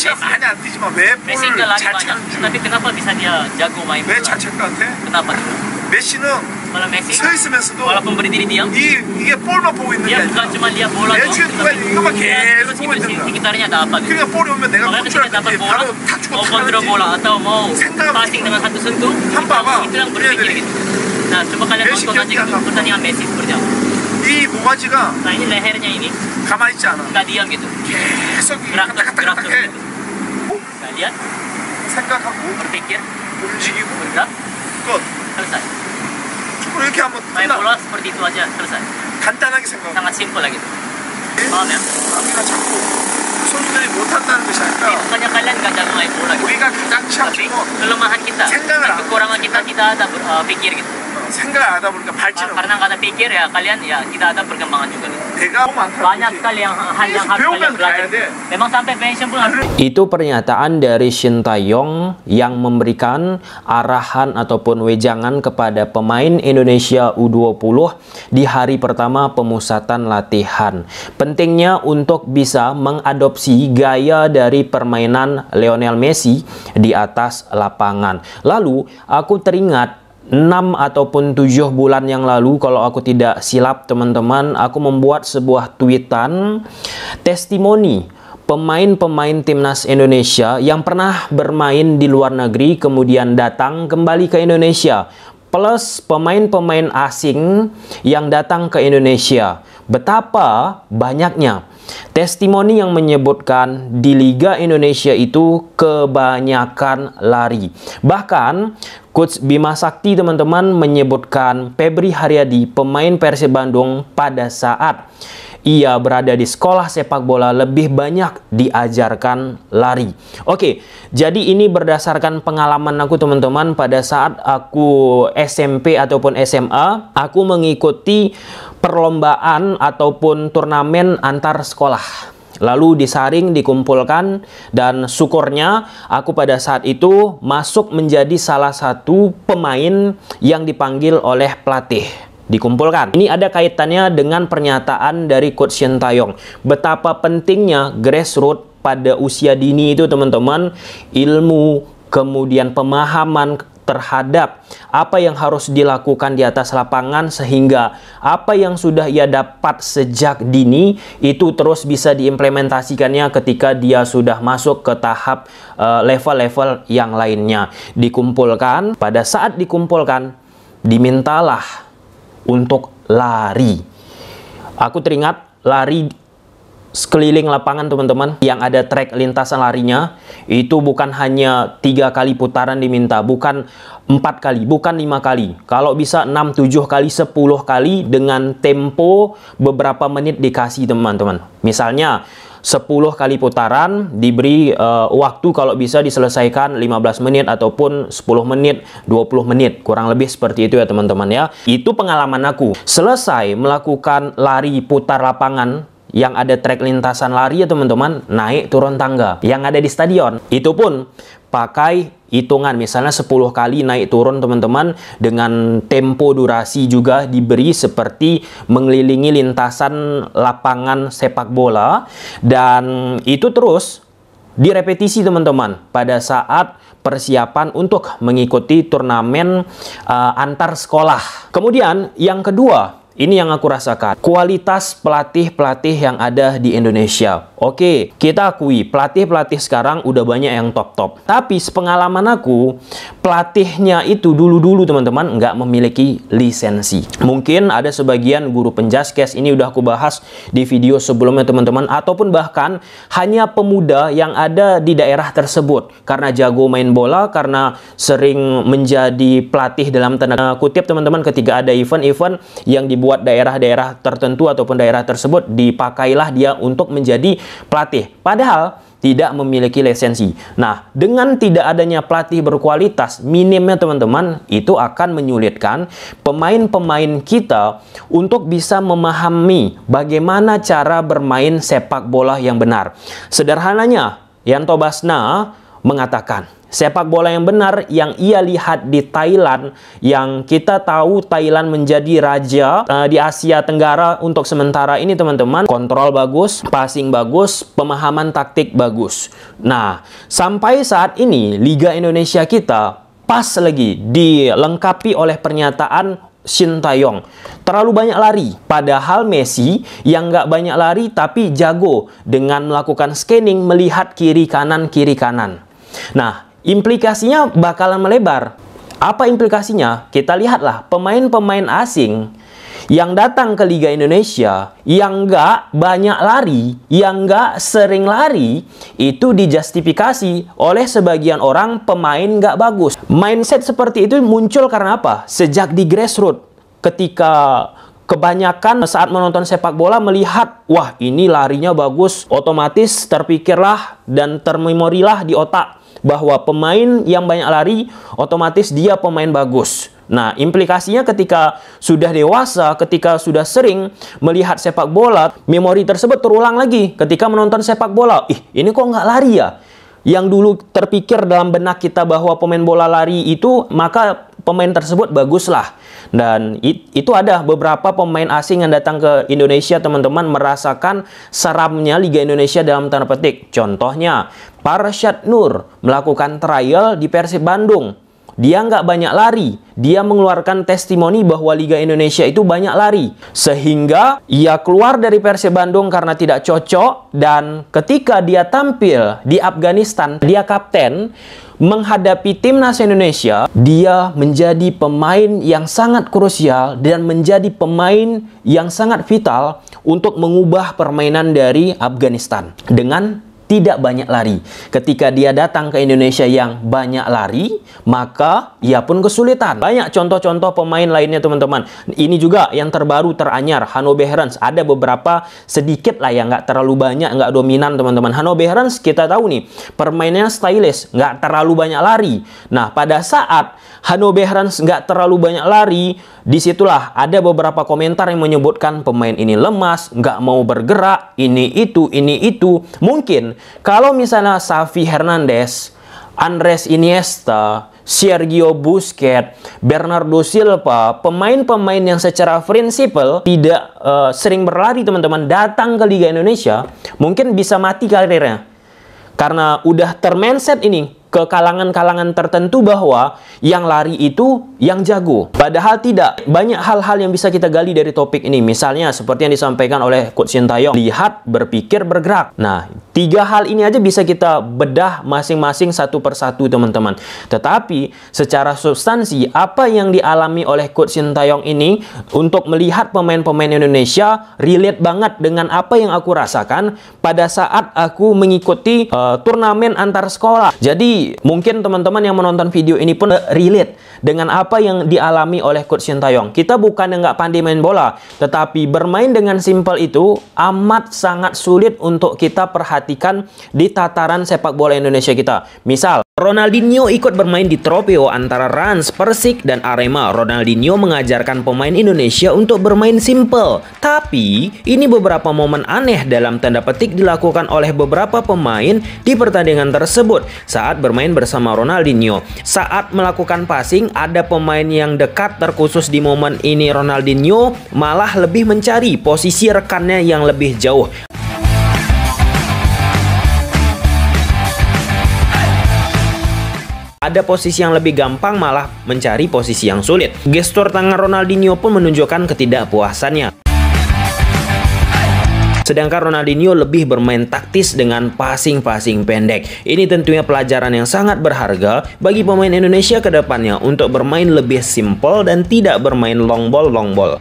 Rusia 많이 안 뛰지만 왜볼 자책한 줄. Tapi kenapa bisa dia jago main 왜 자책한 돼? Kenapa? 메시는 Kalau Messi 서 있으면서도 walaupun berdiri diam 이, 이게 볼만 보고 있는 게 dia bukan cuma lihat bola 내 주위에 누가 이것만 계속 보고 있는 거야 sekitarnya ada apa gitu. 그러니까 볼이 오면 내가 Makanya ketika dapat kontrol하든지 bola 바로 탁 mau kontrol bola 타는지 atau mau 생각하고 passing dengan satu sentuh 한 itu, 봐봐. itu yang berpikir 얘네들이. gitu nah coba kalian Messi nonton aja gitu, 기억이 안 pertandingan Messi seperti apa 이 모가지가 nah ini lehernya ini 가만히 있지 않아 nggak diam gitu 계속 gerak gerak gerak gerak 해 gitu 아니야? 생각하고 berpikir 움직이고 bergerak 끝 selesai 그럼 이렇게 한번 Main bola seperti itu aja selesai 간단하게 생각 sangat simple lagi paham ya? 우리가 자꾸 선수들이 못한다는 것이 아니라 bukannya kalian gak jago main bola gitu 우리가 가장 tapi 취약한 건 kelemahan kita Senggak lah. kekurangan kita kita ada berpikir gitu 생각을 안 하다 보니까 발전을 karena nggak ada pikir ya kalian ya tidak ada perkembangan juga gitu Itu pernyataan dari Shin Taeyong yang memberikan arahan ataupun wejangan kepada pemain Indonesia U20 di hari pertama pemusatan latihan. Pentingnya untuk bisa mengadopsi gaya dari permainan Lionel Messi di atas lapangan. Lalu aku teringat 6 ataupun 7 bulan yang lalu kalau aku tidak silap teman-teman aku membuat sebuah tweetan testimoni pemain-pemain timnas Indonesia yang pernah bermain di luar negeri kemudian datang kembali ke Indonesia plus pemain-pemain asing yang datang ke Indonesia betapa banyaknya Testimoni yang menyebutkan di Liga Indonesia itu kebanyakan lari. Bahkan Coach Bima Sakti teman-teman menyebutkan Febri Haryadi pemain Persib Bandung pada saat ia berada di sekolah sepak bola lebih banyak diajarkan lari. Oke, jadi ini berdasarkan pengalaman aku teman-teman pada saat aku SMP ataupun SMA, aku mengikuti perlombaan ataupun turnamen antar sekolah. Lalu disaring, dikumpulkan, dan syukurnya aku pada saat itu masuk menjadi salah satu pemain yang dipanggil oleh pelatih dikumpulkan. Ini ada kaitannya dengan pernyataan dari Coach Shin Taeyong. Betapa pentingnya grassroots pada usia dini itu teman-teman ilmu kemudian pemahaman terhadap apa yang harus dilakukan di atas lapangan sehingga apa yang sudah ia dapat sejak dini itu terus bisa diimplementasikannya ketika dia sudah masuk ke tahap eh, level-level uh, yang lainnya. Dikumpulkan, pada saat dikumpulkan dimintalah untuk lari. Aku teringat lari sekeliling lapangan teman-teman yang ada track lintasan larinya itu bukan hanya tiga kali putaran diminta bukan empat kali bukan lima kali kalau bisa enam tujuh kali sepuluh kali dengan tempo beberapa menit dikasih teman-teman misalnya 10 kali putaran diberi uh, waktu kalau bisa diselesaikan 15 menit ataupun 10 menit 20 menit kurang lebih seperti itu ya teman-teman ya itu pengalaman aku selesai melakukan lari putar lapangan yang ada trek lintasan lari ya teman-teman, naik turun tangga. Yang ada di stadion, itu pun pakai hitungan misalnya 10 kali naik turun teman-teman dengan tempo durasi juga diberi seperti mengelilingi lintasan lapangan sepak bola dan itu terus direpetisi teman-teman pada saat persiapan untuk mengikuti turnamen uh, antar sekolah. Kemudian yang kedua ini yang aku rasakan. Kualitas pelatih-pelatih yang ada di Indonesia. Oke, kita akui pelatih-pelatih sekarang udah banyak yang top-top. Tapi sepengalaman aku, pelatihnya itu dulu-dulu teman-teman nggak memiliki lisensi. Mungkin ada sebagian guru penjaskes, ini udah aku bahas di video sebelumnya teman-teman. Ataupun bahkan hanya pemuda yang ada di daerah tersebut. Karena jago main bola, karena sering menjadi pelatih dalam tanda kutip teman-teman ketika ada event-event yang dibuat daerah-daerah tertentu ataupun daerah tersebut, dipakailah dia untuk menjadi pelatih. Padahal tidak memiliki lisensi. Nah, dengan tidak adanya pelatih berkualitas, minimnya teman-teman, itu akan menyulitkan pemain-pemain kita untuk bisa memahami bagaimana cara bermain sepak bola yang benar. Sederhananya, Yanto Basna mengatakan, sepak bola yang benar yang ia lihat di Thailand, yang kita tahu Thailand menjadi raja uh, di Asia Tenggara untuk sementara ini teman-teman, kontrol bagus, passing bagus, pemahaman taktik bagus. Nah, sampai saat ini Liga Indonesia kita pas lagi dilengkapi oleh pernyataan Shin Taeyong. Terlalu banyak lari. Padahal Messi yang nggak banyak lari tapi jago dengan melakukan scanning melihat kiri kanan kiri kanan. Nah, implikasinya bakalan melebar. Apa implikasinya? Kita lihatlah pemain-pemain asing yang datang ke Liga Indonesia yang nggak banyak lari, yang nggak sering lari, itu dijustifikasi oleh sebagian orang pemain nggak bagus. Mindset seperti itu muncul karena apa? Sejak di grassroots, ketika kebanyakan saat menonton sepak bola melihat, wah ini larinya bagus, otomatis terpikirlah dan termemorilah di otak bahwa pemain yang banyak lari otomatis dia pemain bagus. Nah, implikasinya ketika sudah dewasa, ketika sudah sering melihat sepak bola, memori tersebut terulang lagi ketika menonton sepak bola. Ih, ini kok nggak lari ya? Yang dulu terpikir dalam benak kita bahwa pemain bola lari itu, maka pemain tersebut baguslah. Dan itu ada beberapa pemain asing yang datang ke Indonesia teman-teman merasakan seramnya Liga Indonesia dalam tanda petik. Contohnya, Parsyad Nur melakukan trial di Persib Bandung. Dia nggak banyak lari. Dia mengeluarkan testimoni bahwa Liga Indonesia itu banyak lari. Sehingga ia keluar dari Persib Bandung karena tidak cocok. Dan ketika dia tampil di Afghanistan, dia kapten menghadapi timnas Indonesia, dia menjadi pemain yang sangat krusial dan menjadi pemain yang sangat vital untuk mengubah permainan dari Afghanistan dengan tidak banyak lari. Ketika dia datang ke Indonesia yang banyak lari, maka ia pun kesulitan. Banyak contoh-contoh pemain lainnya teman-teman. Ini juga yang terbaru teranyar, Hano Behrens. Ada beberapa sedikit lah yang nggak terlalu banyak, nggak dominan teman-teman. Hano Behrens kita tahu nih, permainannya stylish, nggak terlalu banyak lari. Nah, pada saat Hano Behrens nggak terlalu banyak lari, disitulah ada beberapa komentar yang menyebutkan pemain ini lemas, nggak mau bergerak, ini itu, ini itu. Mungkin kalau misalnya Xavi Hernandez, Andres Iniesta, Sergio Busquets, Bernardo Silva, pemain-pemain yang secara prinsipal tidak uh, sering berlari teman-teman datang ke Liga Indonesia, mungkin bisa mati karirnya. Karena udah termenset ini ke kalangan-kalangan tertentu bahwa yang lari itu yang jago. Padahal tidak. Banyak hal-hal yang bisa kita gali dari topik ini. Misalnya seperti yang disampaikan oleh Coach Sintayong, lihat, berpikir, bergerak. Nah, Tiga hal ini aja bisa kita bedah masing-masing satu persatu teman-teman. Tetapi secara substansi apa yang dialami oleh Coach Sintayong ini untuk melihat pemain-pemain Indonesia relate banget dengan apa yang aku rasakan pada saat aku mengikuti uh, turnamen antar sekolah. Jadi mungkin teman-teman yang menonton video ini pun relate dengan apa yang dialami oleh Coach Sintayong. Kita bukan yang nggak pandai main bola, tetapi bermain dengan simple itu amat sangat sulit untuk kita perhatikan diperhatikan di tataran sepak bola Indonesia kita. Misal, Ronaldinho ikut bermain di Tropeo antara Rans, Persik, dan Arema. Ronaldinho mengajarkan pemain Indonesia untuk bermain simple. Tapi, ini beberapa momen aneh dalam tanda petik dilakukan oleh beberapa pemain di pertandingan tersebut saat bermain bersama Ronaldinho. Saat melakukan passing, ada pemain yang dekat terkhusus di momen ini Ronaldinho malah lebih mencari posisi rekannya yang lebih jauh. Ada posisi yang lebih gampang malah mencari posisi yang sulit. Gestur tangan Ronaldinho pun menunjukkan ketidakpuasannya. Sedangkan Ronaldinho lebih bermain taktis dengan passing-passing pendek. Ini tentunya pelajaran yang sangat berharga bagi pemain Indonesia ke depannya untuk bermain lebih simpel dan tidak bermain long ball-long ball.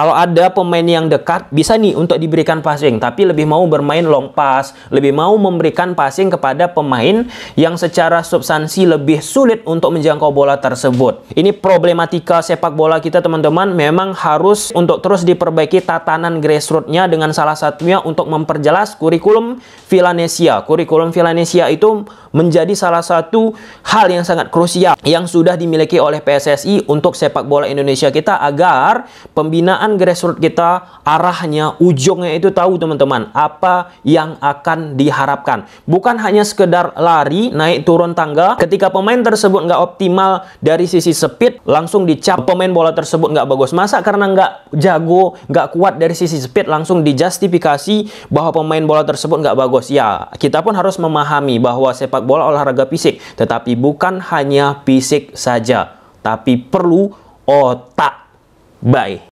Kalau ada pemain yang dekat, bisa nih untuk diberikan passing. Tapi lebih mau bermain long pass, lebih mau memberikan passing kepada pemain yang secara substansi lebih sulit untuk menjangkau bola tersebut. Ini problematika sepak bola kita teman-teman memang harus untuk terus diperbaiki tatanan grassrootsnya dengan salah satunya untuk memperjelas kurikulum Villanesia. Kurikulum Villanesia itu menjadi salah satu hal yang sangat krusial yang sudah dimiliki oleh PSSI untuk sepak bola Indonesia kita agar pembinaan grassroots kita arahnya ujungnya itu tahu teman-teman apa yang akan diharapkan bukan hanya sekedar lari naik turun tangga ketika pemain tersebut nggak optimal dari sisi speed langsung dicap pemain bola tersebut nggak bagus masa karena nggak jago nggak kuat dari sisi speed langsung dijustifikasi bahwa pemain bola tersebut nggak bagus ya kita pun harus memahami bahwa sepak sepak bola olahraga fisik, tetapi bukan hanya fisik saja, tapi perlu otak. baik.